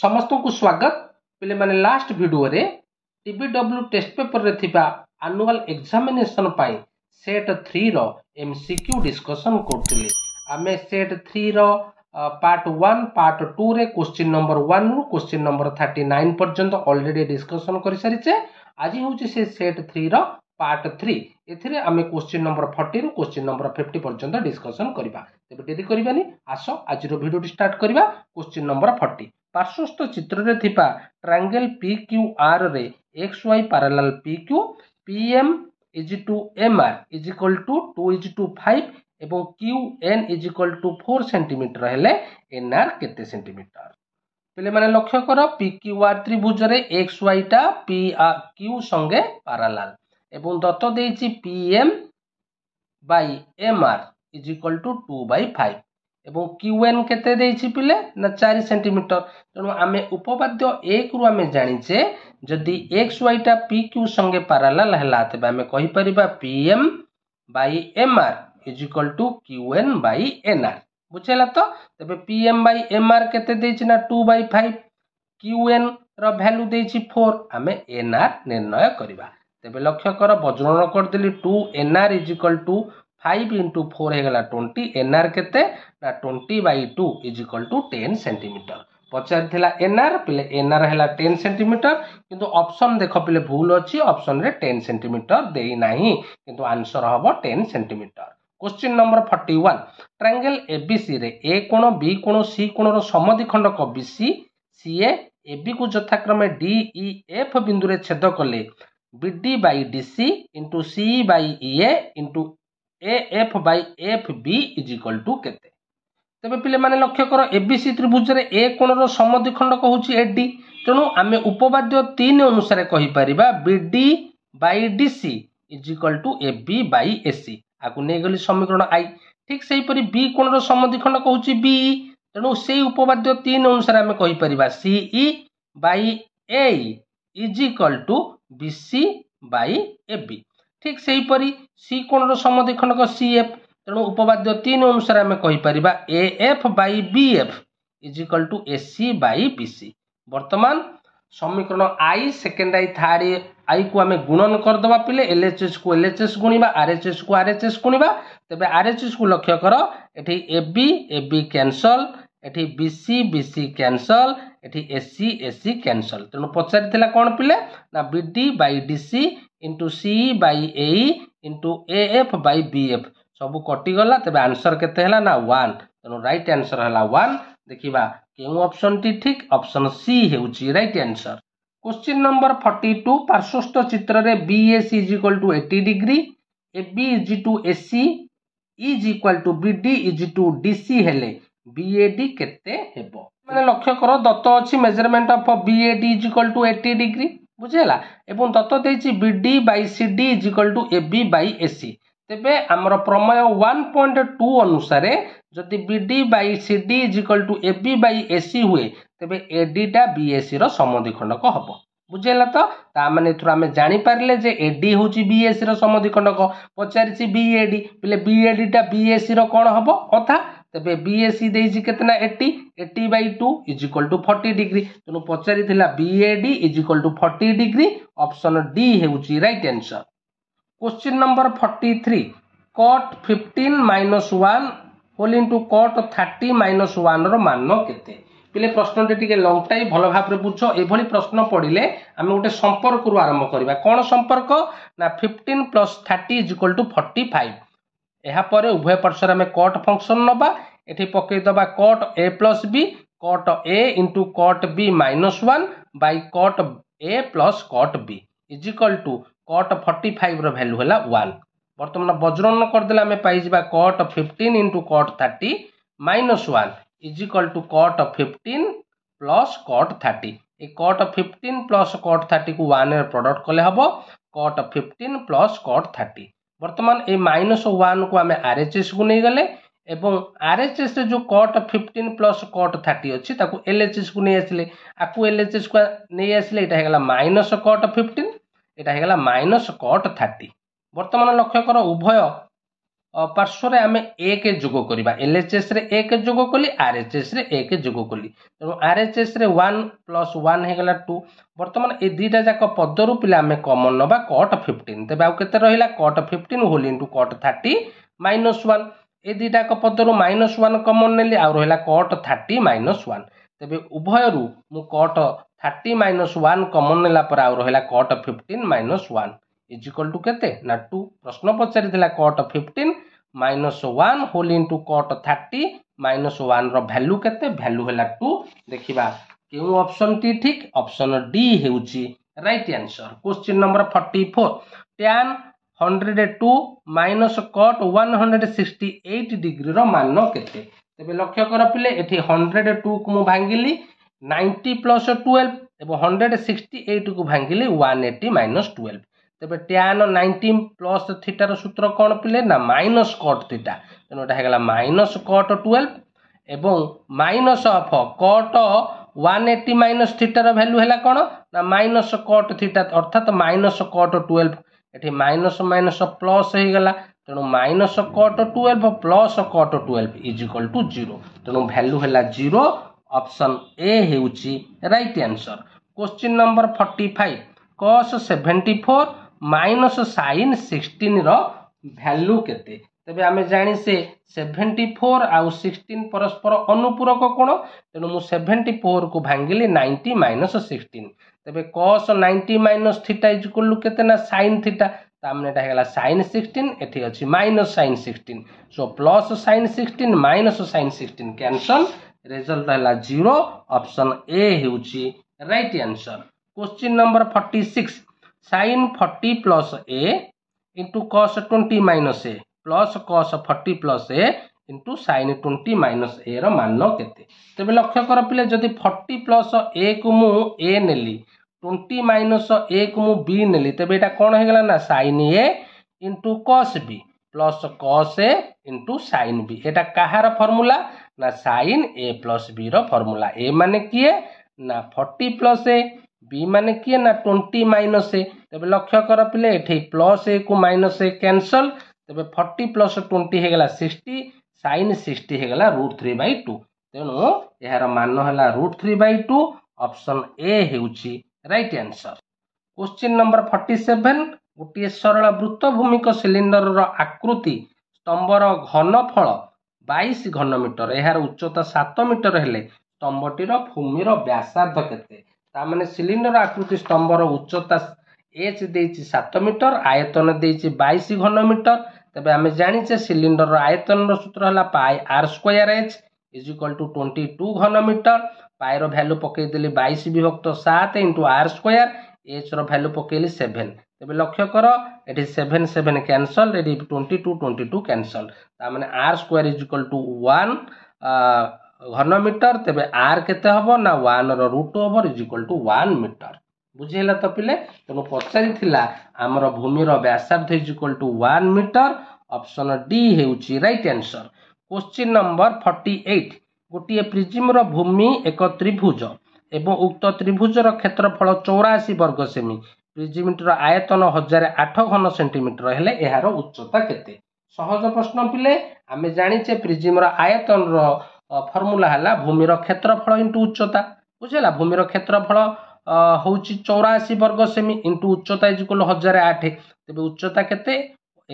ସମସ୍ତଙ୍କୁ ସ୍ୱାଗତ ପିଲାମାନେ ଲାଷ୍ଟ ଭିଡ଼ିଓରେ ଟିବିଡବ୍ଲ୍ୟୁ ଟେଷ୍ଟ ପେପରରେ ଥିବା ଆନୁଆଲ୍ ଏକ୍ଜାମିନେସନ୍ ପାଇଁ ସେଟ୍ ଥ୍ରୀର ଏମ୍ ସି କ୍ୟୁ ଡିସ୍କସନ୍ କରୁଥିଲେ ଆମେ ସେଟ୍ ଥ୍ରୀର ପାର୍ଟ ୱାନ୍ ପାର୍ଟ ଟୁରେ କୋଶ୍ଚିନ୍ ନମ୍ବର ୱାନ୍ରୁ କୋଶ୍ଚିନ୍ ନମ୍ବର ଥାର୍ଟି ନାଇନ୍ ପର୍ଯ୍ୟନ୍ତ ଅଲରେଡ଼ି ଡିସ୍କସନ୍ କରିସାରିଛେ ଆଜି ହେଉଛି ସେ ସେଟ୍ ଥ୍ରୀର ପାର୍ଟ ଥ୍ରୀ ଏଥିରେ ଆମେ କୋଶ୍ଚିନ୍ ନମ୍ବର ଫର୍ଟିରୁ କୋଶ୍ଚିନ୍ ନମ୍ବର ଫିଫ୍ଟି ପର୍ଯ୍ୟନ୍ତ ଡିସ୍କସନ୍ କରିବା ତେବେ ଡେରି କରିବାନି ଆସ ଆଜିର ଭିଡ଼ିଓଟି ଷ୍ଟାର୍ଟ କରିବା କୋଶ୍ଚିନ୍ ନମ୍ବର ଫର୍ଟି ପାର୍ଶ୍ୱସ୍ଥ ଚିତ୍ରରେ ଥିବା ଟ୍ରାଙ୍ଗେଲ୍ ପି କ୍ୟୁ ଆର୍ରେ X Y parallel P Q P M is to M R is equal to two is to five ଏବଂ Q N is equal to four centimetre ହେଲେ N R କେତେ centimetre ପିଲାମାନେ ଲକ୍ଷ୍ୟ କର P Q R ତ୍ରିଭୁଜରେ X ୱାଇଟା P R Q ସଙ୍ଗେ parallel এবং দত্ত দিয়েছি P M by M R is equal to two by five এবং କ୍ୟୁଏନ୍ କେତେ ଦେଇଛି ପିଲେ ନା ଚାରି ସେଣ୍ଟିମିଟର ତେଣୁ ଆମେ ଉପପାଦ୍ୟ ଏକରୁ ଆମେ ଜାଣିଛେ ଯଦି ଏକ୍ସ ୱାଇଟା ପି କ୍ୟୁ ସଙ୍ଗେ ପାରାଲାଲ ହେଲା ତେବେ ଆମେ କହିପାରିବା P M by M R is equal to Q N by N R ବୁଝିହେଲା ତ ତେବେ P M by M R କେତେ ଦେଇଛି ନା ଟୁ ବାଇ ଫାଇଭ୍ କ୍ୟୁ ଏନ୍ର ଭ୍ୟାଲୁ ଦେଇଛି ଫୋର୍ ଆମେ ଏନ୍ ଆର୍ ନିର୍ଣ୍ଣୟ କରିବା ତେବେ ଲକ୍ଷ୍ୟ କର ବଜ୍ରଣ କରିଦେଲି two N R is equal to five into four হয়ে টোয়েন্টি এনআর কেতে না twenty by two is equal to ten centimetre পচারিলা এনআর পিলে এনআর হল টেন সেটিমিটর কিন্তু অপশন দেখ পিলে ভুল অছি অপশনরে টেন সেটিমিটর দেই না কিন্তু আনসর হব ten centimetre question number forty one triangle ABC রে এ কোণ বি কোণ সি কোণর সমদ্বিখণ্ডক বিসি সিএ এবিকু যথাক্রমে ডিই এফ বিন্দুরে ছেদ কলে BD by DC into C by EA into F by F B is equal to କେତେ ତେବେ ପିଲାମାନେ ଲକ୍ଷ୍ୟ କର ଏବିସି ତ୍ରିଭୁଜରେ ଏ କୋଣର ସମଦ୍ୱିଖଣ୍ଡକ ହେଉଛି ଏ ଡି ତେଣୁ ଆମେ ଉପବାଦ୍ୟ ତିନି ଅନୁସାରେ କହିପାରିବା B D by D C is equal to A B by A C ଆକୁ ନେଇଗଲି ସମୀକରଣ ଆଇ ଠିକ୍ ସେହିପରି ବି କୋଣର ସମଦ୍ୱିଖଣ୍ଡକ ହେଉଛି ବି ତେଣୁ ସେଇ ଉପବାଦ୍ୟ ତିନି ଅନୁସାରେ ଆମେ କହିପାରିବା CE by A is equal to B C by A B ଠିକ୍ ସେହିପରି ସି କୋଣର ସମଦିଖଣ୍ଡକ ସିଏଫ୍ ତେଣୁ ଉପବାଦ୍ୟ ତିନି ଅନୁସାରେ ଆମେ କହିପାରିବା A F by B F is equal to A C by B C ବର୍ତ୍ତମାନ ସମୀକରଣ ଆଇ ସେକେଣ୍ଡ ଆଇ ଥାର୍ଡ ଆଇକୁ ଆମେ ଗୁଣନ କରିଦେବା ପିଲେ ଏଲ୍ ଏଚ୍ ଏସ୍କୁ ଏଲ୍ ଏଚ୍ ଏସ୍ ଗୁଣିବା ଆର୍ ଏଚ୍ ଏସ୍କୁ ଆର୍ ଏଚ୍ ଏସ୍ ଗୁଣିବା ତେବେ ଆର୍ ଏଚ୍ ଏସ୍କୁ ଲକ୍ଷ୍ୟ କର ଏଠି ଏ ବି ଏ ବି କ୍ୟାନ୍ସଲ୍ ଏଠି B C B C cancel ଏଠି A C A C cancel ତେଣୁ ପଚାରିଥିଲା କ'ଣ ପିଲେ ନା B D by D C into C by A into A F by B F ସବୁ କଟିଗଲା ତେବେ ଆନ୍ସର୍ କେତେ ହେଲା ନା ୱାନ୍ ତେଣୁ ରାଇଟ୍ ଆନ୍ସର୍ ହେଲା ୱାନ୍ ଦେଖିବା କେଉଁ ଅପସନ୍ଟି ଠିକ୍ ଅପସନ୍ ସି ହେଉଛି right answer question number forty two ପାର୍ଶ୍ୱସ୍ଥ ଚିତ୍ରରେ B S is equal to eighty degree A B is to A C is equal to B D is to D C ହେଲେ B A D କେତେ ହେବ ମାନେ ଲକ୍ଷ୍ୟ କର ଦତ୍ତ ଅଛି measurement of B A D is equal to eighty degree ବୁଝିହେଲା ଏବଂ ତତ୍ତ୍ୱ ଦେଇଛି B D by C D is equal to A B by A C ତେବେ ଆମର ପ୍ରମେୟ ୱାନ୍ ପଏଣ୍ଟ ଟୁ ଅନୁସାରେ ଯଦି B D by C D is equal to A B by A C ହୁଏ ତେବେ ଏ ଡିଟା ବି ଏ ସିର ସମଧିଖଣ୍ଡକ ହେବ ବୁଝିହେଲା ତ ତା ମାନେ ଏଥିରୁ ଆମେ ଜାଣିପାରିଲେ ଯେ ଏ ଡି ହେଉଛି ବି ଏ ସିର ସମଧିଖଣ୍ଡକ ପଚାରିଛି ବି ଏ ଡି ବୋଲେ ବି ଏ ଡିଟା ବି ଏ ସିର କ'ଣ ହେବ ଅଧା তবে বিএসি দেইছি কেতনা 80 80 by 2 is equal to 40 degree তনু পচারি থিলা BAD is equal to 40 degree option D হেউচি right answer question number 43 cot 15 minus 1 whole into cot 30 minus 1 ৰ মান কেতে পিলে প্ৰশ্নটো টিকে লং টাই ভাল ভাবে বুঝছ এইভলি প্ৰশ্ন পঢ়িলে আমি গোটে সম্পৰ্ক আৰম্ভ কৰিবা কোন সম্পৰ্ক না 15 30 45 ଏହାପରେ ଉଭୟ ପାର୍ଶ୍ୱରେ ଆମେ କଟ୍ ଫଙ୍କସନ୍ ନେବା ଏଠି ପକାଇଦେବା cot A plus B cot A into cot B minus one by cot A plus cot B is equal to cot forty ଫାଇଭ୍ର ଭ୍ୟାଲ୍ୟୁ ହେଲା ୱାନ୍ ବର୍ତ୍ତମାନ ବଜ୍ରନ୍ନ କରିଦେଲେ ଆମେ ପାଇଯିବା cot fifteen into cot thirty minus one is equal to cot fifteen plus cot thirty এই cot fifteen plus cot ଥାର୍ଟିକୁ ୱାନ୍ରେ ପ୍ରଡ଼କ୍ଟ କଲେ ହେବ cot fifteen plus cot thirty ବର୍ତ୍ତମାନ ଏଇ ମାଇନସ୍ ୱାନ୍କୁ ଆମେ ଆର୍ ଏଚ୍ ଏସ୍କୁ ନେଇଗଲେ ଏବଂ ଆର୍ ଏଚ୍ ଏସ୍ରେ ଯେଉଁ cot fifteen plus cot thirty ଅଛି ତାକୁ ଏଲ୍ ଏଚ୍ ଏସ୍କୁ ନେଇ ଆସିଲେ ଆକୁ ଏଲ୍ ଏଚ୍ ଏସ୍କୁ ନେଇ ଆସିଲେ ଏଇଟା ହେଇଗଲା ମାଇନସ୍ କଟ୍ ଫିଫ୍ଟିନ୍ ଏଇଟା ହେଇଗଲା ମାଇନସ୍ କଟ୍ ଥାର୍ଟି ବର୍ତ୍ତମାନ ଲକ୍ଷ୍ୟ କର ଉଭୟ ପାର୍ଶ୍ୱରେ ଆମେ ଏକ ଯୋଗ କରିବା ଏଲ୍ ଏଚ୍ ଏସ୍ରେ ଏକ ଯୋଗ କଲି ଆର୍ ଏଚ୍ ଏସ୍ରେ ଏକ ଯୋଗ କଲି ତେଣୁ ଆର୍ ଏଚ୍ ଏସ୍ରେ ୱାନ୍ ପ୍ଲସ୍ ୱାନ୍ ହେଇଗଲା ଟୁ ବର୍ତ୍ତମାନ ଏ ଦୁଇଟା ଯାକ ପଦରୁ ପିଲା ଆମେ କମନ୍ ନେବା କଟ୍ ଫିଫ୍ଟିନ୍ ତେବେ ଆଉ କେତେ ରହିଲା cot fifteen whole into cot thirty minus one ଏ ଦୁଇଟାକ ପଦରୁ ମାଇନସ୍ ୱାନ୍ କମନ୍ ନେଲି ଆଉ ରହିଲା କଟ୍ ଥାର୍ଟି ମାଇନସ୍ ୱାନ୍ ତେବେ ଉଭୟରୁ ମୁଁ cot thirty minus one common ନେଲା ପରେ ଆଉ ରହିଲା cot fifteen minus one is equal to କେତେ ନା ଟୁ ପ୍ରଶ୍ନ ପଚାରିଥିଲା cot fifteen minus one whole into cot thirty minus ୱାନ୍ର ଭ୍ୟାଲୁ କେତେ ଭ୍ୟାଲୁ ହେଲା ଟୁ ଦେଖିବା କେଉଁ ଅପସନ୍ଟି ଠିକ୍ ଅପସନ୍ ଡି ହେଉଛି right answer question number forty four tan hundred two minus cot one hundred sixty eight ଡିଗ୍ରୀର ମାନ କେତେ ତେବେ ଲକ୍ଷ୍ୟ କର ପିଲେ ଏଠି ହଣ୍ଡ୍ରେଡ଼ ଟୁକୁ ମୁଁ ଭାଙ୍ଗିଲି ନାଇଣ୍ଟି ପ୍ଲସ୍ ଟୁଏଲ୍ଭ ଏବଂ ହଣ୍ଡ୍ରେଡ଼ ସିକ୍ସଟି ଏଇଟ୍କୁ ଭାଙ୍ଗିଲି ୱାନ୍ ଏଇଟି ମାଇନସ୍ ଟୁଏଲ୍ଭ ତେବେ ଟ୍ୟାନ୍ ନାଇଣ୍ଟିନ୍ ପ୍ଲସ୍ ଥିଟାର ସୂତ୍ର କ'ଣ ପିଲେ ନା ମାଇନସ୍ କଟ୍ ଥିଟା ତେଣୁ ଏଇଟା ହେଇଗଲା ମାଇନସ୍ କଟ୍ ଟୁଏଲ୍ଭ ଏବଂ minus of cot one eighty minus ଥିଟାର ଭ୍ୟାଲ୍ୟୁ ହେଲା କ'ଣ ନା ମାଇନସ୍ କଟ୍ ଥିଟା ଅର୍ଥାତ୍ ମାଇନସ୍ କଟ୍ ଟୁଏଲ୍ଭ ଏଠି ମାଇନସ୍ ମାଇନସ୍ ପ୍ଲସ୍ ହେଇଗଲା ତେଣୁ minus cot twelve plus cot twelve is equal to zero ତେଣୁ ଭ୍ୟାଲ୍ୟୁ ହେଲା ଜିରୋ ଅପ୍ସନ୍ ଏ ହେଉଛି right answer question number forty five cos seventy four minus sine ସିକ୍ସଟିନ୍ର value କେତେ ତେବେ ଆମେ ଜାଣିଛେ ସେଭେଣ୍ଟି ଫୋର୍ ଆଉ ସିକ୍ସଟିନ୍ ପରସ୍ପର ଅନୁପୂରକ କୋଣ ତେଣୁ ମୁଁ ସେଭେଣ୍ଟି ଫୋର୍କୁ ଭାଙ୍ଗିଲି ନାଇଣ୍ଟି ମାଇନସ୍ ସିକ୍ସଟିନ୍ ତେବେ cos ninety minus theta is କଲୁ କେତେ ନା ସାଇନ୍ ଥିଟା ତାମାନେ ଏଇଟା ହେଇଗଲା ସାଇନ୍ ସିକ୍ସଟିନ୍ ଏଠି ଅଛି minus sine sixteen so plus sine sixteen minus sine sixteen cancel result ହେଲା ଜିରୋ ଅପସନ୍ ଏ ହେଉଛି right answer question number forty six sin 40 plus a into cos 20 minus a plus cos 40 plus a into sine twenty minus A র মান কেতে তবে লক্ষ্য কর পিলে যদি ফর্টি প্লস এ কু মু এ নেলি টোয়েন্টি মাইনস এ কু মু বি নেলি তবে এটা কোণ হয়ে গেল না sine A into cos B plus cos A into sine B এটা কাহার ফর্মুলা না সাইন এ প্লস বি র ফর্মুলা এ মানে কিয়ে না ফর্টি প্লস এ ବି ମାନେ କିଏ ନା ଟ୍ୱେଣ୍ଟି ମାଇନସ୍ ଏ ତେବେ ଲକ୍ଷ୍ୟ କର ପିଲେ ଏଠି ପ୍ଲସ୍ ଏକୁ ମାଇନସ୍ ଏ କ୍ୟାନସଲ୍ ତେବେ ଫର୍ଟି ପ୍ଲସ୍ ଟ୍ୱେଣ୍ଟି ହେଇଗଲା ସିକ୍ସଟି ସାଇନ୍ ସିକ୍ସଟି ହେଇଗଲା ରୁଟ୍ ଥ୍ରୀ ବାଇ ଟୁ ତେଣୁ ଏହାର ମାନ ହେଲା root three by two option A ହେଉଛି right answer question number forty seven ଗୋଟିଏ ସରଳ ବୃତ୍ତଭୂମିକ ସିଲିଣ୍ଡରର ଆକୃତି ସ୍ତମ୍ଭର ଘନଫଳ ବାଇଶ ଘନମିଟର ଏହାର ଉଚ୍ଚତା ସାତ ମିଟର ହେଲେ ସ୍ତମ୍ଭଟିର ଭୂମିର ବ୍ୟାସାର୍ଦ୍ଧ କେତେ ତାମାନେ ସିଲିଣ୍ଡର ଆକୃତି ସ୍ତମ୍ଭର ଉଚ୍ଚତା ଏଚ୍ ଦେଇଛି ସାତ ମିଟର ଆୟତନ ଦେଇଛି ବାଇଶ ଘନ ମିଟର ତେବେ ଆମେ ଜାଣିଛେ ସିଲିଣ୍ଡରର ଆୟତନର ସୂତ୍ର ହେଲା pi r square h is equal to twenty two ଘନ ମିଟର ପାଏର ଭ୍ୟାଲୁ ପକାଇଦେଲି ବାଇଶ ବିଭକ୍ତ ସାତ ଇଣ୍ଟୁ ଆର୍ ସ୍କୋୟାର୍ ଏଚ୍ର ଭ୍ୟାଲୁ ପକାଇଲି ସେଭେନ୍ ତେବେ ଲକ୍ଷ୍ୟ କର ଏଠି ସେଭେନ୍ ସେଭେନ୍ କ୍ୟାନସଲ୍ ଏଠି twenty two twenty two cancel ତାମାନେ r square is equal to one ଘନ ମିଟର ତେବେ ଆର୍ କେତେ ହେବ ନା ୱାନ୍ର root over is equal to one metre ବୁଝିହେଲା ତ ପିଲେ ତେଣୁ ପଚାରିଥିଲା ଆମର ଭୂମିର ବ୍ୟାସାର୍ଥ is equal to one metre option D ହେଉଛି right answer question number forty eight ଗୋଟିଏ ପ୍ରିଜିମ୍ର ଭୂମି ଏକ ତ୍ରିଭୁଜ ଏବଂ ଉକ୍ତ ତ୍ରିଭୁଜର କ୍ଷେତ୍ରଫଳ ଚଉରାଅଶୀ ବର୍ଗ ସେମି ପ୍ରିଜିମିଟର ଆୟତନ ହଜାର ଆଠ ଘନ ସେଣ୍ଟିମିଟର ହେଲେ ଏହାର ଉଚ୍ଚତା କେତେ ସହଜ ପ୍ରଶ୍ନ ପିଲେ ଆମେ ଜାଣିଛେ ପ୍ରିଜିମ୍ର ଆୟତନର ଫର୍ମୁଲା ହେଲା ଭୂମିର କ୍ଷେତ୍ରଫଳ ଇଣ୍ଟୁ ଉଚ୍ଚତା ବୁଝିହେଲା ଭୂମିର କ୍ଷେତ୍ରଫଳ ହେଉଛି ଚଉରାଅଶୀ ବର୍ଗ ସେମି ଇଣ୍ଟୁ ଉଚ୍ଚତା ଇଜିକୁଲ ହଜାର ଆଠ ତେବେ ଉଚ୍ଚତା କେତେ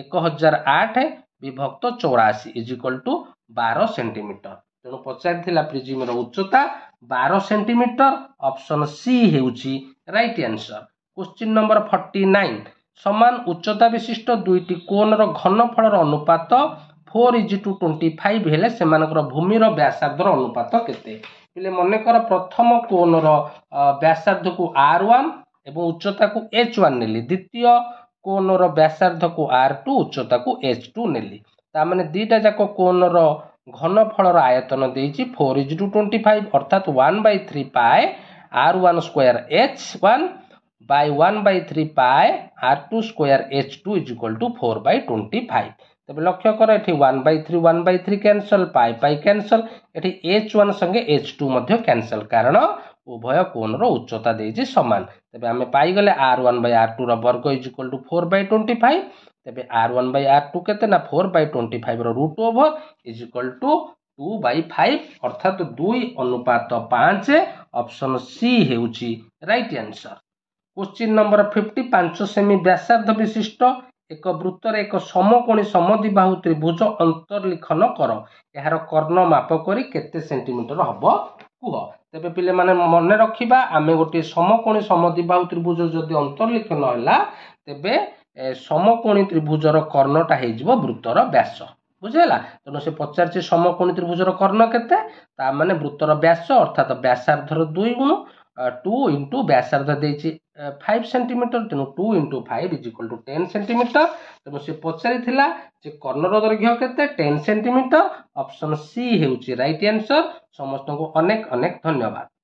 ଏକ ହଜାର ଆଠ ବିଭକ୍ତ ଚଉରାଅଶୀ ଇଜିକ୍ୱାଲ ଟୁ ବାର ସେଣ୍ଟିମିଟର ତେଣୁ ପଚାରିଥିଲା ପ୍ରିଜିମର ଉଚ୍ଚତା ବାର ସେଣ୍ଟିମିଟର ଅପସନ୍ ସି ହେଉଛି right answer question number forty nine ସମାନ ଉଚ୍ଚତା ବିଶିଷ୍ଟ ଦୁଇଟି କୋନ୍ର ଘନଫଳର ଅନୁପାତ four is to twenty five ହେଲେ ସେମାନଙ୍କର ଭୂମିର ବ୍ୟାସାର୍ଦ୍ଧର ଅନୁପାତ କେତେ ହେଲେ ମନେକର ପ୍ରଥମ କୋନ୍ର ବ୍ୟାସାର୍ଦ୍ଧକୁ ଆର୍ ୱାନ୍ ଏବଂ ଉଚ୍ଚତାକୁ ଏଚ୍ ୱାନ୍ ନେଲି ଦ୍ୱିତୀୟ କୋନ୍ର ବ୍ୟାସାର୍ଦ୍ଧକୁ ଆର୍ ଟୁ ଉଚ୍ଚତାକୁ ଏଚ୍ ଟୁ ନେଲି ତାମାନେ ଦୁଇଟା ଯାକ କୋନ୍ର ଘନଫଳର ଆୟତନ ଦେଇଛି four is to twenty five ଅର୍ଥାତ୍ one by three pi r one square h one by 1 by 3 pi r2 square h2 is equal to 4 by 25 তবে লক্ষ্য করো এটি one by three one by three cancel pi pi cancel এটি h one সঙ্গে h two মধ্যে cancel কারণ উভয় কোণর উচ্চতা দিয়েছি সমান তবে আমি পাইগলে আর ওয়ান বাই আর টুর বর্গ is equal to four by twenty five তবে r one by r two কেতে না ফোর বাই টোয়েন্টি ফাইভর root over is equal to two by five অর্থাৎ দুই অনুপাত পাঁচ অপশন সি ହେଉଛି right answer question number fifty ପାଞ୍ଚ ସେମି ବ୍ୟାସାର୍ଦ୍ଧ ବିଶିଷ୍ଟ ଏକ ବୃତ୍ତରେ ଏକ ସମକୋଣୀ ସମଦ୍ୱିବାହୁ ତ୍ରିଭୁଜ ଅନ୍ତର୍ଲିଖନ କର ଏହାର କର୍ଣ୍ଣ ମାପ କରି କେତେ ସେଣ୍ଟିମିଟର ହେବ କୁହ ତେବେ ପିଲାମାନେ ମନେ ରଖିବା ଆମେ ଗୋଟିଏ ସମକୋଣୀ ସମଦ୍ୱିବାହୁ ତ୍ରିଭୁଜ ଯଦି ଅନ୍ତର୍ଲିଖନ ହେଲା ତେବେ ସମକୋଣୀ ତ୍ରିଭୁଜର କର୍ଣ୍ଣଟା ହେଇଯିବ ବୃତ୍ତର ବ୍ୟାସ ବୁଝିହେଲା ତେଣୁ ସେ ପଚାରିଛି ସମକୋଣୀ ତ୍ରିଭୁଜର କର୍ଣ୍ଣ କେତେ ତା ମାନେ ବୃତ୍ତର ବ୍ୟାସ ଅର୍ଥାତ ବ୍ୟାସାର୍ଦ୍ଧର ଦୁଇ ଗୁଣ ಟೂ ಇಂಟು ବ୍ୟାସାର୍ଦ୍ଧ ଦେଇଛି ଫାଇଭ୍ ସେଣ୍ଟିମିଟର ତେଣୁ two into five is equal to ten centimetre ତେଣୁ ସେ ପଚାରିଥିଲା ଯେ କର୍ଣ୍ଣର ଦୈର୍ଘ୍ୟ କେତେ ଟେନ୍ ସେଣ୍ଟିମିଟର ଅପସନ୍ ସି ହେଉଛି ରାଇଟ୍ ଆନ୍ସର୍ ସମସ୍ତଙ୍କୁ ଅନେକ ଅନେକ ଧନ୍ୟବାଦ